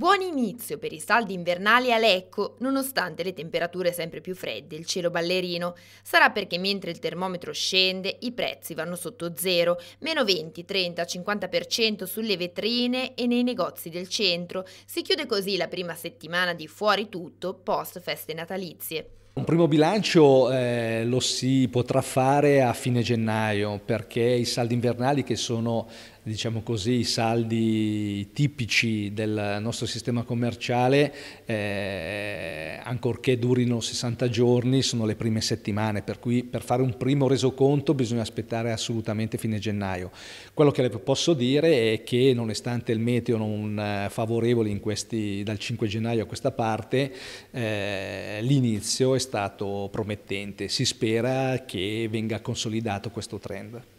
Buon inizio per i saldi invernali a Lecco, nonostante le temperature sempre più fredde e il cielo ballerino. Sarà perché mentre il termometro scende, i prezzi vanno sotto zero, meno 20, 30, 50% sulle vetrine e nei negozi del centro. Si chiude così la prima settimana di fuori tutto post feste natalizie. Un primo bilancio eh, lo si potrà fare a fine gennaio perché i saldi invernali che sono diciamo così, i saldi tipici del nostro sistema commerciale, eh, ancorché durino 60 giorni, sono le prime settimane, per cui per fare un primo resoconto bisogna aspettare assolutamente fine gennaio. Quello che le posso dire è che nonostante il meteo non eh, favorevole questi, dal 5 gennaio a questa parte, eh, l'inizio è stato promettente, si spera che venga consolidato questo trend.